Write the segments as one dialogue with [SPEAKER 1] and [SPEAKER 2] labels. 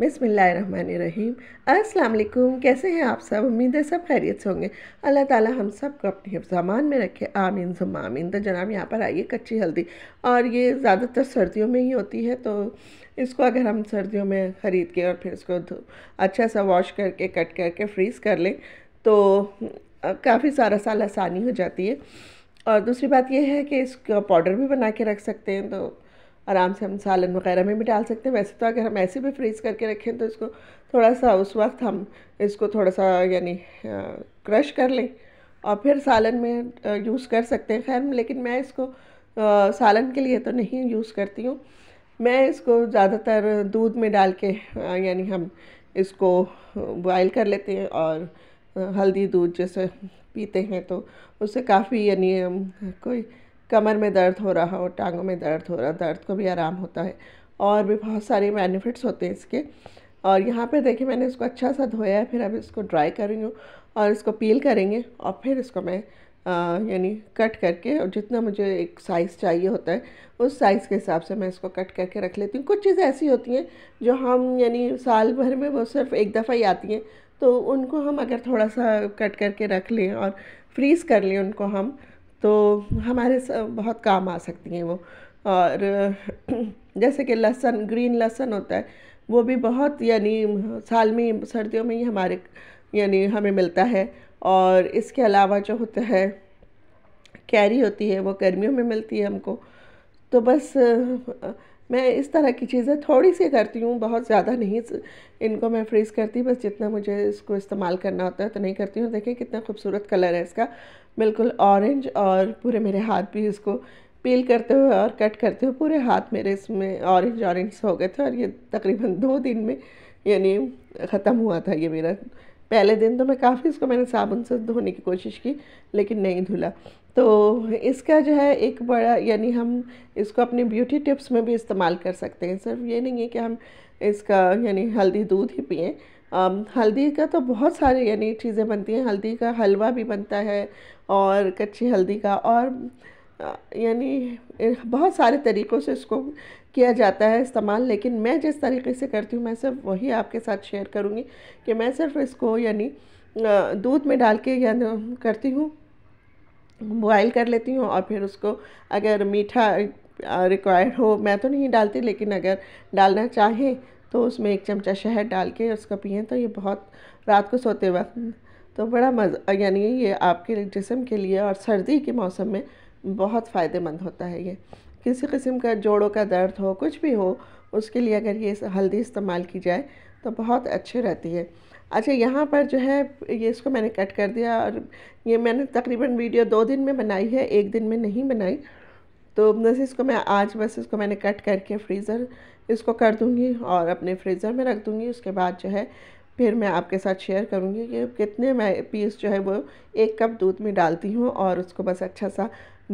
[SPEAKER 1] बिसमीम अस्सलाम कैसे हैं आप सब उम्मीद है सब खैरियत से होंगे अल्लाह ताला हम सब को अपनी हिफामान में रखे आमीन जुम आमीन तो जनाब यहाँ पर आइए कच्ची हल्दी और ये ज़्यादातर सर्दियों में ही होती है तो इसको अगर हम सर्दियों में ख़रीद के और फिर इसको अच्छा सा वॉश करके कट करके फ्रीज़ कर लें तो काफ़ी सारा साल आसानी हो जाती है और दूसरी बात यह है कि इसका पाउडर भी बना के रख सकते हैं तो आराम से हम सालन वगैरह में भी डाल सकते हैं वैसे तो अगर हम ऐसे भी फ्रीज़ करके रखें तो इसको थोड़ा सा उस वक्त हम इसको थोड़ा सा यानी क्रश कर लें और फिर सालन में यूज़ कर सकते हैं खैर लेकिन मैं इसको आ, सालन के लिए तो नहीं यूज़ करती हूँ मैं इसको ज़्यादातर दूध में डाल के यानी हम इसको बॉयल कर लेते हैं और हल्दी दूध जैसे पीते हैं तो उससे काफ़ी यानी कोई कमर में दर्द हो रहा हो टांगों में दर्द हो रहा दर्द को भी आराम होता है और भी बहुत सारे बेनिफिट्स होते हैं इसके और यहाँ पे देखिए मैंने इसको अच्छा सा धोया है फिर अब इसको ड्राई करेंगे और इसको पील करेंगे और फिर इसको मैं यानी कट करके और जितना मुझे एक साइज़ चाहिए होता है उस साइज़ के हिसाब से मैं इसको कट करके रख लेती हूँ कुछ चीज़ें ऐसी होती हैं जो हम यानी साल भर में वो सिर्फ एक दफ़ा ही आती हैं तो उनको हम अगर थोड़ा सा कट करके रख लें और फ्रीज़ कर लें उनको हम तो हमारे बहुत काम आ सकती हैं वो और जैसे कि लहसुन ग्रीन लहसुन होता है वो भी बहुत यानी साल में सर्दियों में ही हमारे यानी हमें मिलता है और इसके अलावा जो होता है कैरी होती है वो गर्मियों में मिलती है हमको तो बस मैं इस तरह की चीज़ें थोड़ी सी करती हूँ बहुत ज़्यादा नहीं इनको मैं फ्रीज़ करती बस जितना मुझे इसको इस्तेमाल करना होता है तो नहीं करती हूँ देखें कितना खूबसूरत कलर है इसका बिल्कुल ऑरेंज और पूरे मेरे हाथ भी इसको पील करते हुए और कट करते हुए पूरे हाथ मेरे इसमें ऑरेंज ऑरेंज हो गए थे और ये तकरीबन दो दिन में यानी ख़त्म हुआ था ये मेरा पहले दिन तो मैं काफ़ी इसको मैंने साबुन से धोने की कोशिश की लेकिन नहीं धुला तो इसका जो है एक बड़ा यानी हम इसको अपने ब्यूटी टिप्स में भी इस्तेमाल कर सकते हैं सिर्फ ये नहीं है कि हम इसका यानी हल्दी दूध ही पिए हल्दी का तो बहुत सारे यानी चीज़ें बनती हैं हल्दी का हलवा भी बनता है और कच्ची हल्दी का और यानी बहुत सारे तरीक़ों से इसको किया जाता है इस्तेमाल लेकिन मैं जिस तरीके से करती हूँ मैं सिर्फ वही आपके साथ शेयर करूँगी कि मैं सिर्फ इसको यानी दूध में डाल के यानी करती हूँ बॉयल कर लेती हूँ और फिर उसको अगर मीठा रिक्वायर्ड हो मैं तो नहीं डालती लेकिन अगर डालना चाहें तो उसमें एक चमचा शहद डाल के उसका पिए तो ये बहुत रात को सोते वक्त तो बड़ा मज़ा यानी ये आपके जिसम के लिए और सर्दी के मौसम में बहुत फ़ायदेमंद होता है ये किसी किस्म का जोड़ों का दर्द हो कुछ भी हो उसके लिए अगर ये हल्दी इस्तेमाल की जाए तो बहुत अच्छी रहती है अच्छा यहाँ पर जो है ये इसको मैंने कट कर दिया और ये मैंने तकरीबन वीडियो दो दिन में बनाई है एक दिन में नहीं बनाई तो बस इसको मैं आज बस इसको मैंने कट करके फ्रीज़र इसको कर दूँगी और अपने फ्रीज़र में रख दूँगी उसके बाद जो है फिर मैं आपके साथ शेयर करूँगी कि कितने मैं पीस जो है वो एक कप दूध में डालती हूँ और उसको बस अच्छा सा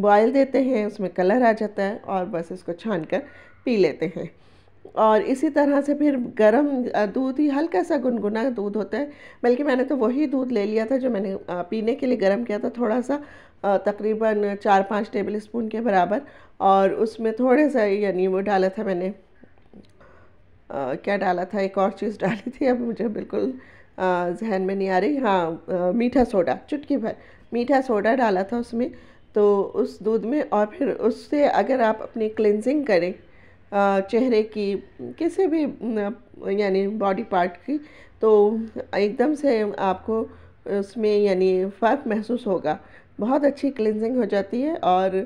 [SPEAKER 1] बॉयल देते हैं उसमें कलर आ जाता है और बस इसको छान कर पी लेते हैं और इसी तरह से फिर गरम दूध ही हल्का सा गुनगुना दूध होता है बल्कि मैंने तो वही दूध ले लिया था जो मैंने पीने के लिए गर्म किया था थोड़ा सा तकरीबन चार पाँच टेबल स्पून के बराबर और उसमें थोड़े सा यानी वो डाला था मैंने आ, क्या डाला था एक और चीज़ डाली थी अब मुझे बिल्कुल जहन में नहीं आ रही हाँ आ, मीठा सोडा चुटकी भर मीठा सोडा डाला था उसमें तो उस दूध में और फिर उससे अगर आप अपनी क्लिनजिंग करें चेहरे की किसी भी यानी बॉडी पार्ट की तो एकदम से आपको उसमें यानी फ़र्क महसूस होगा बहुत अच्छी क्लिनजिंग हो जाती है और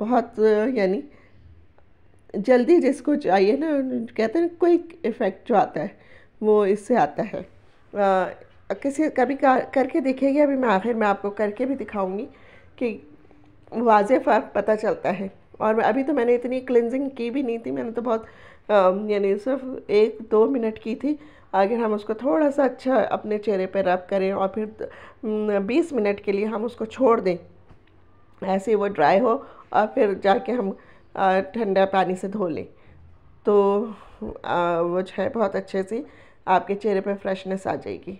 [SPEAKER 1] बहुत यानी जल्दी जिसको चाहिए ना कहते हैं कोई इफ़ेक्ट जो आता है वो इससे आता है आ, किसी कभी कर, करके देखेंगे अभी मैं आखिर में आपको करके भी दिखाऊंगी कि वाज फ़र्क पता चलता है और अभी तो मैंने इतनी क्लिनजिंग की भी नहीं थी मैंने तो बहुत यानी सिर्फ एक दो मिनट की थी आगे हम उसको थोड़ा सा अच्छा अपने चेहरे पर रब करें और फिर बीस मिनट के लिए हम उसको छोड़ दें ऐसे वो ड्राई हो और फिर जाके हम ठंडा पानी से धो लें तो आ, वो जो है बहुत अच्छे से आपके चेहरे पर फ्रेशनेस आ जाएगी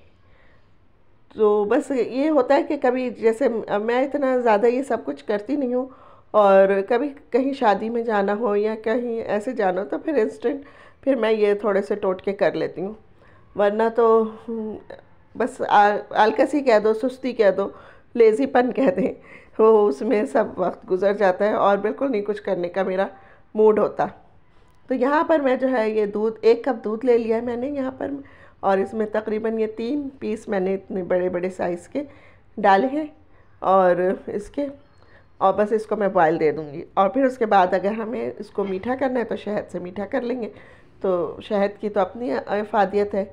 [SPEAKER 1] तो बस ये होता है कि कभी जैसे मैं इतना ज़्यादा ये सब कुछ करती नहीं हूँ और कभी कहीं शादी में जाना हो या कहीं ऐसे जाना हो तो फिर इंस्टेंट फिर मैं ये थोड़े से टोट के कर लेती हूँ वरना तो हम्म, बस आलकसी कह दो सुस्ती कह दो लेज़ीपन कह दें वो उसमें सब वक्त गुजर जाता है और बिल्कुल नहीं कुछ करने का मेरा मूड होता तो यहाँ पर मैं जो है ये दूध एक कप दूध ले लिया है मैंने यहाँ पर और इसमें तकरीबन ये तीन पीस मैंने इतने बड़े बड़े साइज़ के डाले हैं और इसके और बस इसको मैं बॉयल दे दूँगी और फिर उसके बाद अगर हमें इसको मीठा करना है तो शहद से मीठा कर लेंगे तो शहद की तो अपनी अफादियत है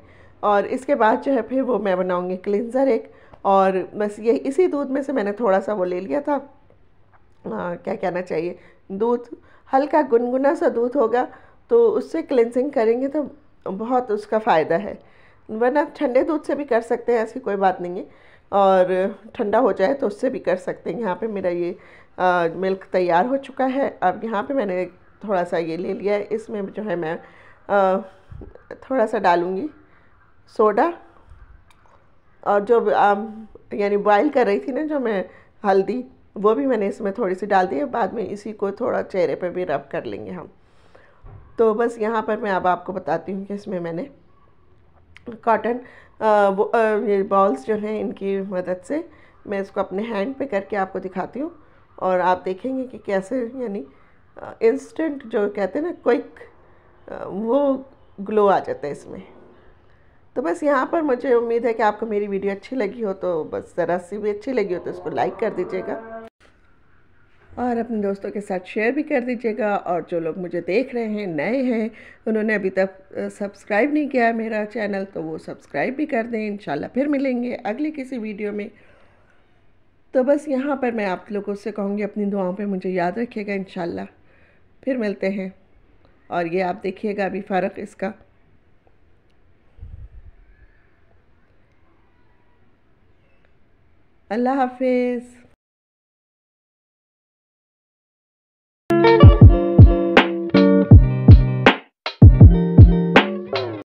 [SPEAKER 1] और इसके बाद जो है फिर वो मैं बनाऊँगी क्लिनज़र एक और बस ये इसी दूध में से मैंने थोड़ा सा वो ले लिया था आ, क्या कहना चाहिए दूध हल्का गुनगुना सा दूध होगा तो उससे क्लिनजिंग करेंगे तो बहुत उसका फ़ायदा है वरना ठंडे दूध से भी कर सकते हैं ऐसी कोई बात नहीं है और ठंडा हो जाए तो उससे भी कर सकते हैं यहाँ पे मेरा ये आ, मिल्क तैयार हो चुका है अब यहाँ पे मैंने थोड़ा सा ये ले लिया है इसमें जो है मैं आ, थोड़ा सा डालूँगी सोडा और जो यानी बॉयल कर रही थी ना जो मैं हल्दी वो भी मैंने इसमें थोड़ी सी डाल दी है बाद में इसी को थोड़ा चेहरे पर भी रब कर लेंगे हम तो बस यहाँ पर मैं अब आपको बताती हूँ कि इसमें मैंने कॉटन uh, uh, ये बॉल्स जो हैं इनकी मदद से मैं इसको अपने हैंड पे करके आपको दिखाती हूँ और आप देखेंगे कि कैसे यानी इंस्टेंट uh, जो कहते हैं ना क्विक वो ग्लो आ जाता है इसमें तो बस यहाँ पर मुझे उम्मीद है कि आपको मेरी वीडियो अच्छी लगी हो तो बस ज़रा सी भी अच्छी लगी हो तो इसको लाइक कर दीजिएगा और अपने दोस्तों के साथ शेयर भी कर दीजिएगा और जो लोग मुझे देख रहे हैं नए हैं उन्होंने अभी तक सब्सक्राइब नहीं किया है मेरा चैनल तो वो सब्सक्राइब भी कर दें इंशाल्लाह फिर मिलेंगे अगली किसी वीडियो में तो बस यहाँ पर मैं आप लोगों से कहूँगी अपनी दुआओं पे मुझे याद रखिएगा इन फिर मिलते हैं और ये आप देखिएगा अभी फ़र्क इसका अल्लाह हाफिज़